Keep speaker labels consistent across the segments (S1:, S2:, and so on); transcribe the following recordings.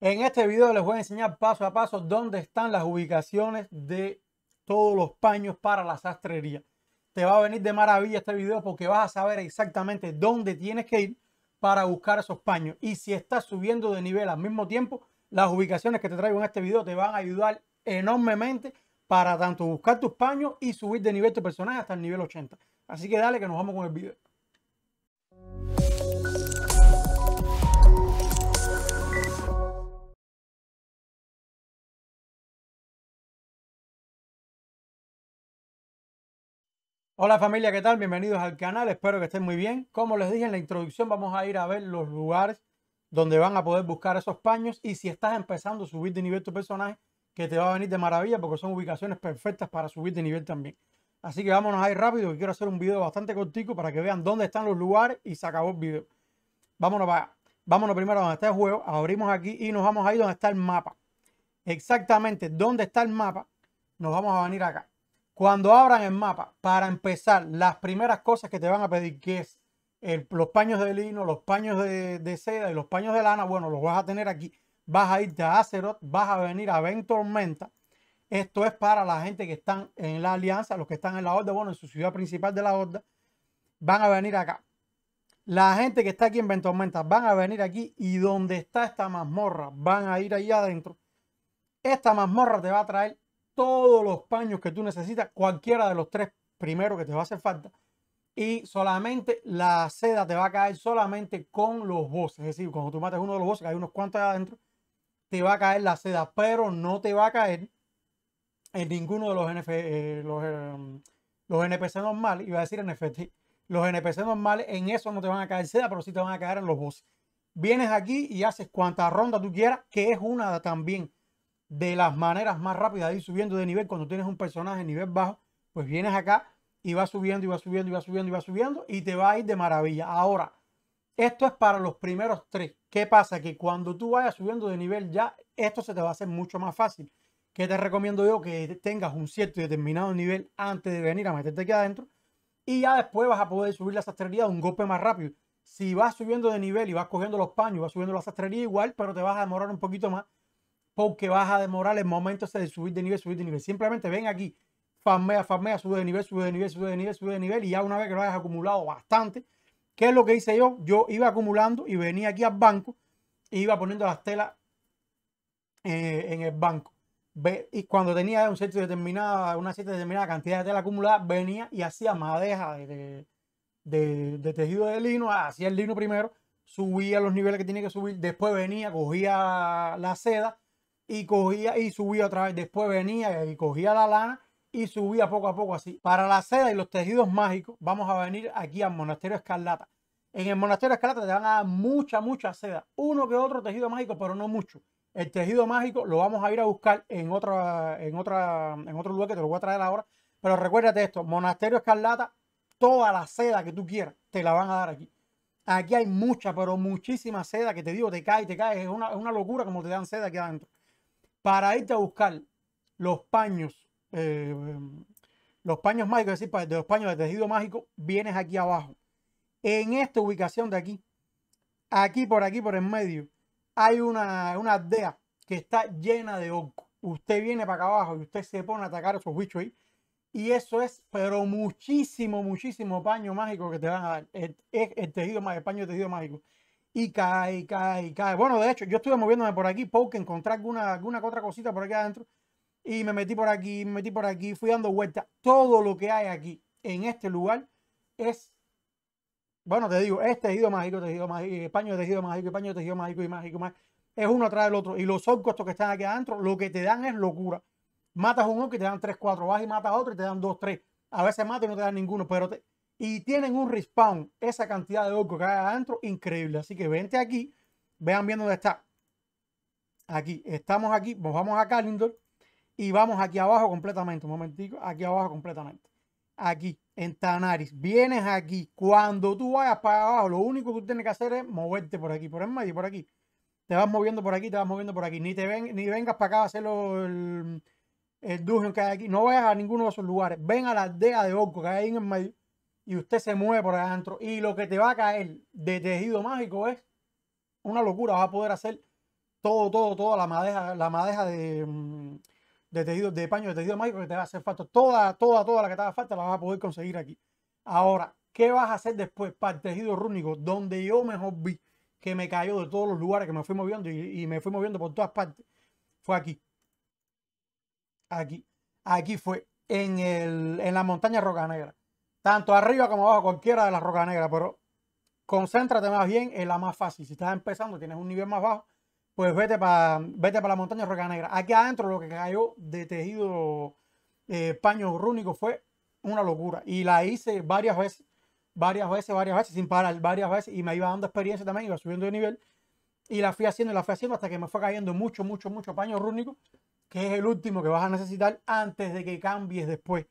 S1: En este video les voy a enseñar paso a paso dónde están las ubicaciones de todos los paños para la sastrería. Te va a venir de maravilla este video porque vas a saber exactamente dónde tienes que ir para buscar esos paños. Y si estás subiendo de nivel al mismo tiempo, las ubicaciones que te traigo en este video te van a ayudar enormemente para tanto buscar tus paños y subir de nivel tu personaje hasta el nivel 80. Así que dale que nos vamos con el video. Hola familia, ¿qué tal? Bienvenidos al canal, espero que estén muy bien. Como les dije en la introducción, vamos a ir a ver los lugares donde van a poder buscar esos paños y si estás empezando a subir de nivel tu personaje, que te va a venir de maravilla porque son ubicaciones perfectas para subir de nivel también. Así que vámonos ahí rápido, que quiero hacer un video bastante cortico para que vean dónde están los lugares y se acabó el video. Vámonos para Vámonos primero a donde está el juego, abrimos aquí y nos vamos a ir donde está el mapa. Exactamente dónde está el mapa, nos vamos a venir acá. Cuando abran el mapa, para empezar, las primeras cosas que te van a pedir, que es los paños de lino, los paños de, seda y los paños de lana, bueno, los vas a tener aquí. Vas a irte a Azeroth, vas a venir a Ventormenta. Esto es para la gente que están en la alianza, los que están en la horda, bueno, en su ciudad principal de la horda, van a venir acá. La gente que está aquí en Ventormenta van a venir aquí y donde está esta mazmorra, van a ir ahí adentro. Esta mazmorra te va a traer todos los paños que tú necesitas, cualquiera de los tres primeros que te va a hacer falta. Y solamente la seda te va a caer solamente con los voces. Es decir, cuando tú mates uno de los bosses, que hay unos cuantos adentro, te va a caer la seda, pero no te va a caer en ninguno de los, eh, los, eh, NPC normales, iba a decir NFT, los NPC normales, en eso no te van a caer seda, pero sí te van a caer en los bosses. Vienes aquí y haces cuantas rondas tú quieras, que es una también de las maneras más rápidas de ir subiendo de nivel cuando tienes un personaje nivel bajo, pues vienes acá y vas subiendo y va subiendo y va subiendo y va subiendo y te va a ir de maravilla. Ahora, esto es para los primeros tres. ¿Qué pasa? Que cuando tú vayas subiendo de nivel ya, esto se te va a hacer mucho más fácil. que te recomiendo yo? Que tengas un cierto y determinado nivel antes de venir a meterte aquí adentro. Y ya después vas a poder subir la sastrería de un golpe más rápido. Si vas subiendo de nivel y vas cogiendo los paños, vas subiendo la sastrería igual, pero te vas a demorar un poquito más porque vas a demorar el momento de subir de nivel, subir de nivel. Simplemente ven aquí, farmea, farmea, sube de nivel, sube de nivel, sube de nivel, sube de nivel. Y ya una vez que lo hayas acumulado bastante, ¿qué es lo que hice yo? Yo iba acumulando y venía aquí al banco iba poniendo las telas eh, en el banco. Y cuando tenía un cierto determinada, una cierta determinada cantidad de tela acumulada, venía y hacía madeja de, de tejido de lino, hacía el lino primero, subía los niveles que tenía que subir, después venía, cogía la seda y cogía y subía otra vez. Después venía y cogía la lana y subía poco a poco así. Para la seda y los tejidos mágicos, vamos a venir aquí al Monasterio Escarlata. En el Monasterio Escarlata te van a dar mucha, mucha seda. Uno que otro tejido mágico, pero no mucho. El tejido mágico lo vamos a ir a buscar en, otra, en, otra, en otro lugar que te lo voy a traer ahora. Pero recuérdate esto, Monasterio Escarlata, toda la seda que tú quieras, te la van a dar aquí. Aquí hay mucha, pero muchísima seda que te digo, te cae, te cae. Es una, es una locura como te dan seda aquí adentro para irte a buscar los paños, eh, los paños mágicos, es decir, de los paños de tejido mágico, vienes aquí abajo. En esta ubicación de aquí, aquí por aquí, por en medio, hay una, una aldea que está llena de orcos. Usted viene para acá abajo y usted se pone a atacar a esos bichos ahí. Y eso es, pero muchísimo, muchísimo paño mágico que te van a dar. El, el, tejido, el paño de tejido mágico y cae, cae, cae. Bueno, de hecho, yo estuve moviéndome por aquí, porque encontré alguna, alguna otra cosita por aquí adentro y me metí por aquí, me metí por aquí, fui dando vueltas. Todo lo que hay aquí en este lugar es, bueno, te digo, es tejido mágico, tejido mágico, eh, paño tejido mágico, español tejido mágico y mágico, mágico. Es uno atrás del otro. Y los orcos que están aquí adentro, lo que te dan es locura. Matas un orco y te dan 3, 4. Vas y matas otro y te dan 2, 3. A veces matas y no te dan ninguno, pero te, y tienen un respawn, esa cantidad de orcos que hay adentro, increíble. Así que vente aquí, vean bien dónde está. Aquí, estamos aquí, nos vamos a Calendar y vamos aquí abajo completamente, un momentico, aquí abajo completamente. Aquí, en Tanaris, vienes aquí. Cuando tú vayas para abajo, lo único que tú tienes que hacer es moverte por aquí, por el medio, por aquí. Te vas moviendo por aquí, te vas moviendo por aquí. Ni te ven, ni vengas para acá a hacer el, el dungeon que hay aquí. No vayas a ninguno de esos lugares. Ven a la aldea de oco que hay en el medio y usted se mueve por adentro y lo que te va a caer de tejido mágico es una locura. Va a poder hacer todo, todo, toda la madeja, la madeja mm, de, tejido, de paño de tejido mágico que te va a hacer falta. Toda, toda, toda la que te haga falta la vas a poder conseguir aquí. Ahora, ¿qué vas a hacer después para el tejido rúnico? Donde yo mejor vi que me cayó de todos los lugares que me fui moviendo y, me fui moviendo por todas partes. Fue aquí. Aquí. Aquí fue. En, en la montaña roca negra tanto arriba como abajo, cualquiera de las rocas negras, pero concéntrate más bien en la más fácil. Si estás empezando, tienes un nivel más bajo, pues vete para vete la montaña roca negra. Aquí adentro lo que cayó de tejido eh, paño rúnico fue una locura. Y la hice varias veces, varias veces, varias veces, sin parar, varias veces. Y me iba dando experiencia también, iba subiendo de nivel. Y la fui haciendo, la fui haciendo hasta que me fue cayendo mucho, mucho, mucho paño rúnico, que es el último que vas a necesitar antes de que cambies después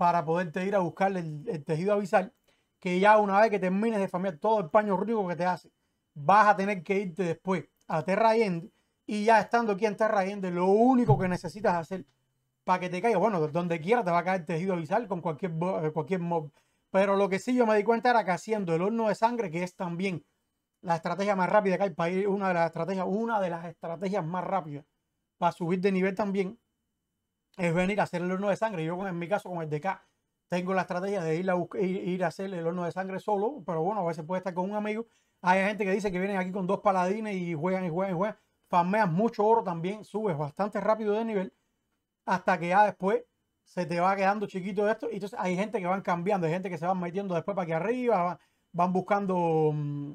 S1: para poderte ir a buscar el, tejido avisal, que ya una vez que termines de famear todo el paño rico que te hace, vas a tener que irte después a Terra Allende, y ya estando aquí en Terra Allende, lo único que necesitas hacer para que te caiga, bueno, donde quiera te va a caer tejido avisal con cualquier, eh, cualquier mob. Pero lo que sí yo me di cuenta era que haciendo el horno de sangre, que es también la estrategia más rápida que hay para ir, una de las estrategias, una de las estrategias más rápidas para subir de nivel también, es venir a hacer el horno de sangre. Yo en mi caso, con el de acá. tengo la estrategia de ir a, ir, a hacer el horno de sangre solo, pero bueno, a veces puede estar con un amigo. Hay gente que dice que vienen aquí con dos paladines y juegan y juegan y juegan. fameas mucho oro también, subes bastante rápido de nivel hasta que ya después se te va quedando chiquito esto. Y entonces hay gente que van cambiando, hay gente que se van metiendo después para aquí arriba, van, buscando mm,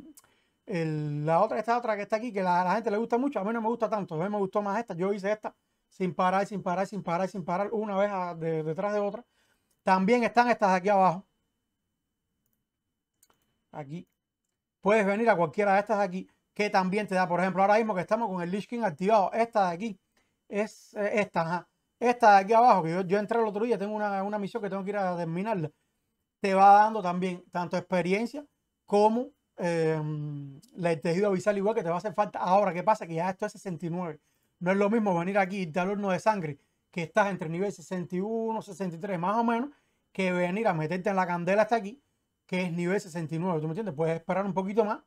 S1: la otra, esta otra que está aquí, que a la gente le gusta mucho. A mí no me gusta tanto, a mí me gustó más esta, yo hice esta sin parar, sin parar, sin parar, sin parar, una vez detrás de otra. También están estas de aquí abajo. Aquí. Puedes venir a cualquiera de estas de aquí, que también te da, por ejemplo, ahora mismo que estamos con el Lich activado, esta de aquí, es esta, Esta de aquí abajo, que yo, entré el otro día, tengo una, misión que tengo que ir a terminar. Te va dando también tanto experiencia como eh, el tejido visual, igual que te va a hacer falta ahora. ¿Qué pasa? Que ya esto es 69. No es lo mismo venir aquí y dar horno de sangre, que estás entre nivel 61, 63 más o menos, que venir a meterte en la candela hasta aquí, que es nivel 69. ¿Tú me entiendes? Puedes esperar un poquito más,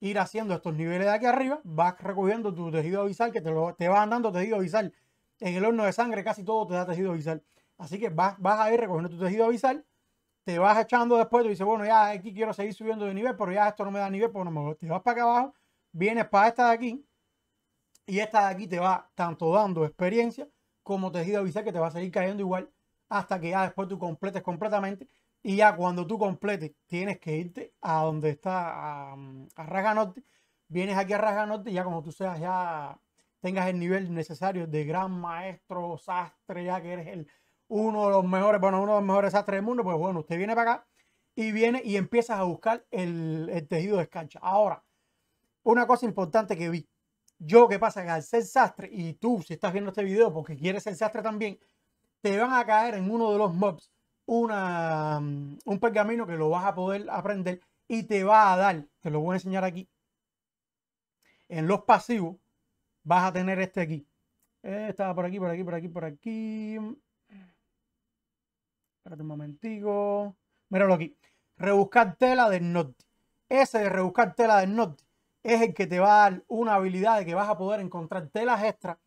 S1: ir haciendo estos niveles de aquí arriba, vas recogiendo tu tejido visal que te, lo, te van dando tejido visal En el horno de sangre casi todo te da tejido visal Así que vas, vas a ir recogiendo tu tejido visal te vas echando después, tú dices, bueno, ya aquí quiero seguir subiendo de nivel, pero ya esto no me da nivel, pues no me Te vas para acá abajo, vienes para esta de aquí, y esta de aquí te va tanto dando experiencia como tejido avisar que te va a seguir cayendo igual hasta que ya después tú completes completamente. Y ya cuando tú completes, tienes que irte a donde está, a, a Vienes aquí a Raja y ya como tú seas ya, tengas el nivel necesario de gran maestro, sastre, ya que eres el, uno de los mejores, bueno, uno de los mejores sastres del mundo, pues bueno, usted viene para acá y viene y empiezas a buscar el, el tejido de escarcha. Ahora, una cosa importante que vi, yo, ¿qué pasa? Que al ser sastre, y tú, si estás viendo este video porque quieres ser sastre también, te van a caer en uno de los mobs una, mm, un pergamino que lo vas a poder aprender y te va a dar, te lo voy a enseñar aquí, en los pasivos, vas a tener este aquí. Eh, estaba por aquí, por aquí, por aquí, por aquí. Espérate un momentico. Míralo aquí. Rebuscar tela del nord. Ese de rebuscar tela del nord es el que te va a dar una habilidad de que vas a poder encontrar telas extra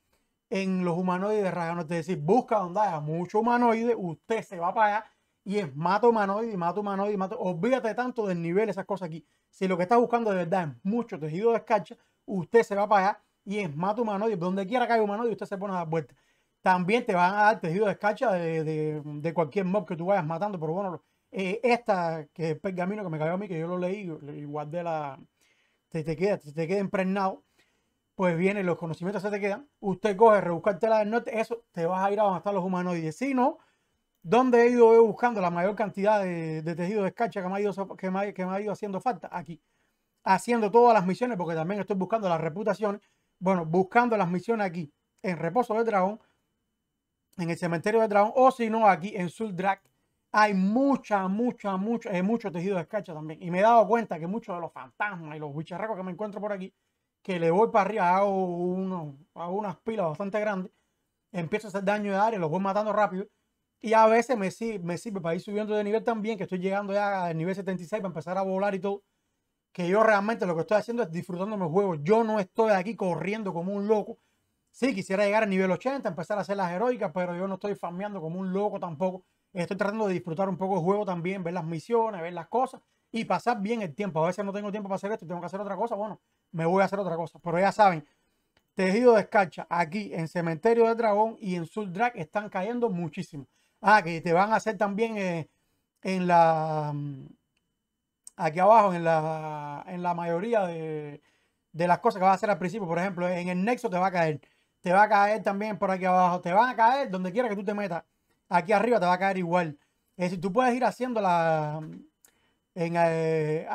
S1: en los humanoides raganos. te decir, busca donde haya mucho humanoide, usted se va para allá y es mato humanoide, mato humanoide, mato. Olvídate tanto del nivel, esas cosas aquí. Si lo que estás buscando de verdad es mucho tejido de escarcha, usted se va para allá y es mato humanoide. Donde quiera que haya humanoide, usted se pone a dar vuelta. También te van a dar tejido de escarcha de, cualquier mob que tú vayas matando, pero bueno, eh, esta, que es el pergamino que me cayó a mí, que yo lo leí, y guardé la, te, te queda, te, te queda impregnado, pues vienen los conocimientos se te quedan. Usted coge la del norte, eso te vas a ir a donde están los humanoides. Si no, donde he ido buscando la mayor cantidad de, tejido de escarcha que me, ha ido, que, me, haciendo falta? Aquí. Haciendo todas las misiones, porque también estoy buscando las reputaciones. Bueno, buscando las misiones aquí, en Reposo del Dragón, en el Cementerio del Dragón, o si no, aquí en sul drag hay mucha, mucha, mucha, eh, mucho tejido de escarcha también. Y me he dado cuenta que muchos de los fantasmas y los bicharracos que me encuentro por aquí, que le voy para arriba, hago, uno, unas pilas bastante grandes, empiezo a hacer daño de área, los voy matando rápido. Y a veces me sirve, me sirve para ir subiendo de nivel también, que estoy llegando ya al nivel 76 para empezar a volar y todo. Que yo realmente lo que estoy haciendo es disfrutando mi juego. Yo no estoy aquí corriendo como un loco. Sí, quisiera llegar al nivel 80, empezar a hacer las heroicas, pero yo no estoy farmeando como un loco tampoco estoy tratando de disfrutar un poco el juego también, ver las misiones, ver las cosas y pasar bien el tiempo. A veces no tengo tiempo para hacer esto y tengo que hacer otra cosa. Bueno, me voy a hacer otra cosa. Pero ya saben, tejido de escarcha aquí en Cementerio de Dragón y en Soul Drag están cayendo muchísimo. Ah, que te van a hacer también eh, en la. Aquí abajo, en la, en la mayoría de, de las cosas que vas a hacer al principio. Por ejemplo, en el Nexo te va a caer. Te va a caer también por aquí abajo. Te van a caer donde quiera que tú te metas aquí arriba te va a caer igual. Es tú puedes ir haciendo la... En, eh,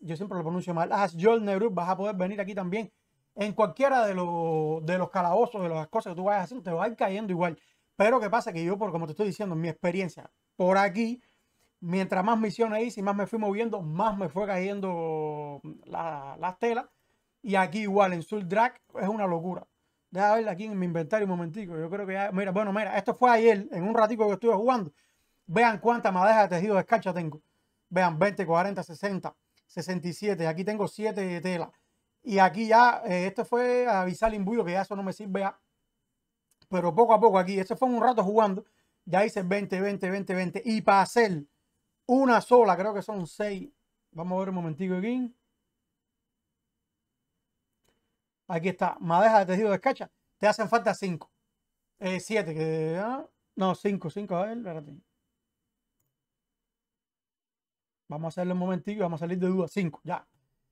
S1: yo siempre lo pronuncio mal, as Group, vas a poder venir aquí también. En cualquiera de los, de calabozos, de las cosas que tú vayas haciendo, te va a ir cayendo igual. Pero ¿qué pasa? Que yo, por como te estoy diciendo, mi experiencia, por aquí, mientras más misiones hice y más me fui moviendo, más me fue cayendo las la telas. Y aquí igual en Soul Drag es una locura. Deja verla aquí en mi inventario un momentico. Yo creo que ya. Mira, bueno, mira, esto fue ayer, en un ratico que estuve jugando. Vean cuánta madeja de tejido de escarcha tengo. Vean, 20, 40, 60, 67. Aquí tengo 7 de tela. Y aquí ya, eh, esto fue avisar imbuyo que ya eso no me sirve Pero poco a poco aquí, esto fue un rato jugando. Ya hice 20, 20, 20, 20. Y para hacer una sola, creo que son 6. Vamos a ver un momentico aquí. Aquí está, madeja de tejido de cacha. Te hacen falta 5. 7, eh, ah, No, 5, 5, a ver, espérate. Vamos a hacerlo un momentito y vamos a salir de duda. 5, ya.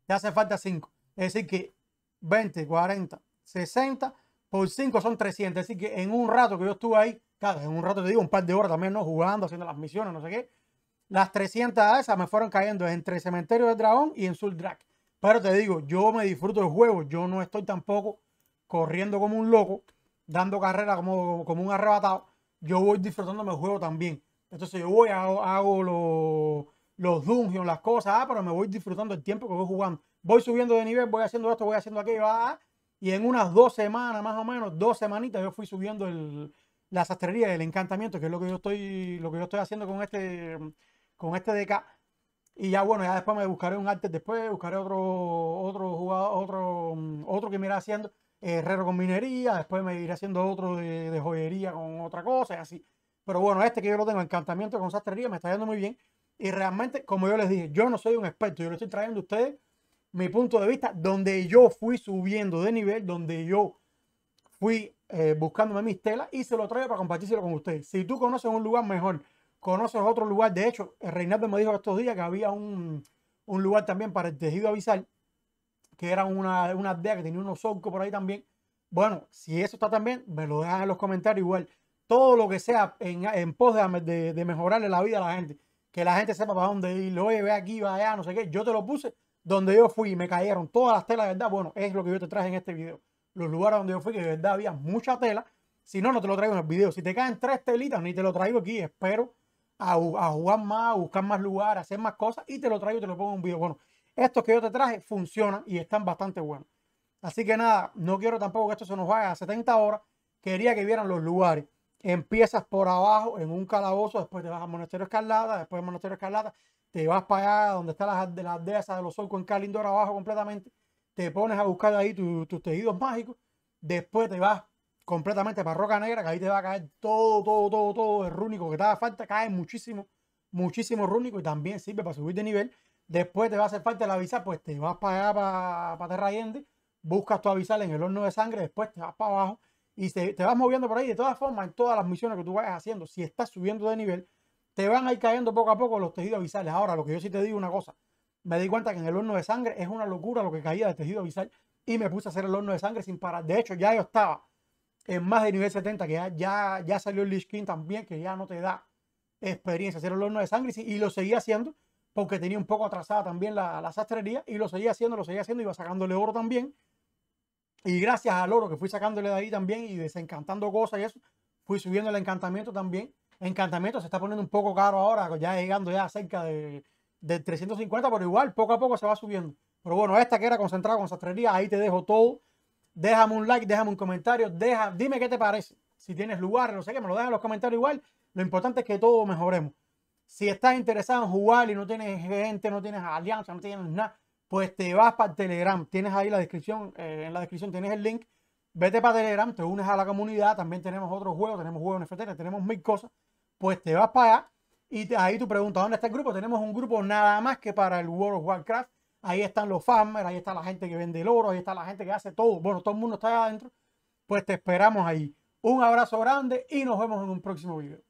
S1: Te hace falta 5. Es decir que 20, 40, 60 por 5 son 300. Es decir que en un rato que yo estuve ahí, claro, en un rato te digo, un par de horas también, ¿no? Jugando, haciendo las misiones, no sé qué. Las 300 esas me fueron cayendo entre Cementerio del Dragón y en Dragon. Pero te digo, yo me disfruto del juego. Yo no estoy tampoco corriendo como un loco, dando carrera como, como un arrebatado. Yo voy disfrutando del juego también. Entonces yo voy, hago, hago los, los dungeons, las cosas, ah, pero me voy disfrutando el tiempo que voy jugando. Voy subiendo de nivel, voy haciendo esto, voy haciendo aquello, ah, ah. y en unas dos semanas más o menos, dos semanitas, yo fui subiendo el, la sastrería, el encantamiento, que es lo que yo estoy, lo que yo estoy haciendo con este, con este DK. Y ya bueno, ya después me buscaré un arte después, buscaré otro, otro jugador, otro, mm, otro que me irá haciendo eh, herrero con minería, después me iré haciendo otro de, joyería con otra cosa y así. Pero bueno, este que yo lo tengo, encantamiento con sastrería, me está yendo muy bien. Y realmente, como yo les dije, yo no soy un experto, yo le estoy trayendo a ustedes mi punto de vista, donde yo fui subiendo de nivel, donde yo fui eh, buscándome mis telas y se lo traigo para compartírselo con ustedes. Si tú conoces un lugar mejor conoces otro lugar. De hecho, Reinaldo me dijo estos días que había un, un lugar también para el tejido avisal, que era una, una aldea que tenía unos zoncos por ahí también. Bueno, si eso está también, me lo dejas en los comentarios igual. Todo lo que sea en, pos de, de, mejorarle la vida a la gente. Que la gente sepa para dónde ir. Oye, ve aquí, va allá, no sé qué. Yo te lo puse donde yo fui y me cayeron todas las telas, ¿verdad? Bueno, es lo que yo te traje en este video. Los lugares donde yo fui, que de verdad había mucha tela. Si no, no te lo traigo en el video. Si te caen tres telitas, ni te lo traigo aquí. Espero a, jugar más, a buscar más lugares a hacer más cosas y te lo traigo y te lo pongo en un video. Bueno, estos que yo te traje funcionan y están bastante buenos. Así que nada, no quiero tampoco que esto se nos vaya a 70 horas. Quería que vieran los lugares. Empiezas por abajo en un calabozo, después te vas a Monasterio Escarlata, después de Monasterio Escarlata, te vas para allá donde está las la las esa de los solcos en Calindor abajo completamente. Te pones a buscar ahí tus tejidos mágicos. Después te vas completamente para Roca Negra, que ahí te va a caer todo, todo, todo, todo el rúnico que te haga falta, cae muchísimo, muchísimo rúnico y también sirve para subir de nivel. Después te va a hacer falta la visa, pues te vas para allá, para, Terra buscas tu avisar en el horno de sangre, después te vas para abajo y te, vas moviendo por ahí. De todas formas, en todas las misiones que tú vayas haciendo, si estás subiendo de nivel, te van a ir cayendo poco a poco los tejidos avisales. Ahora, lo que yo sí te digo una cosa, me di cuenta que en el horno de sangre es una locura lo que caía de tejido avisal y me puse a hacer el horno de sangre sin parar. De hecho, ya yo estaba en más de nivel 70, que ya, ya, salió el Lich King también, que ya no te da experiencia hacer el horno de sangre, y lo seguía haciendo, porque tenía un poco atrasada también la, sastrería, y lo seguía haciendo, lo seguía haciendo, y iba sacándole oro también. Y gracias al oro que fui sacándole de ahí también y desencantando cosas y eso, fui subiendo el encantamiento también. Encantamiento se está poniendo un poco caro ahora, ya llegando ya cerca de, de 350, pero igual poco a poco se va subiendo. Pero bueno, esta que era concentrada con sastrería, ahí te dejo todo Déjame un like, déjame un comentario, deja, dime qué te parece. Si tienes lugar, no sé qué, me lo dejas en los comentarios igual. Lo importante es que todos mejoremos. Si estás interesado en jugar y no tienes gente, no tienes alianza, no tienes nada, pues te vas para Telegram. Tienes ahí la descripción, eh, en la descripción tienes el link. Vete para Telegram, te unes a la comunidad. También tenemos otros juegos, tenemos juegos NFT, tenemos mil cosas. Pues te vas para allá y ahí tú preguntas, ¿dónde está el grupo? Tenemos un grupo nada más que para el World of Warcraft ahí están los farmers, ahí está la gente que vende el oro, ahí está la gente que hace todo. Bueno, todo el mundo está ahí adentro. Pues te esperamos ahí. Un abrazo grande y nos vemos en un próximo video.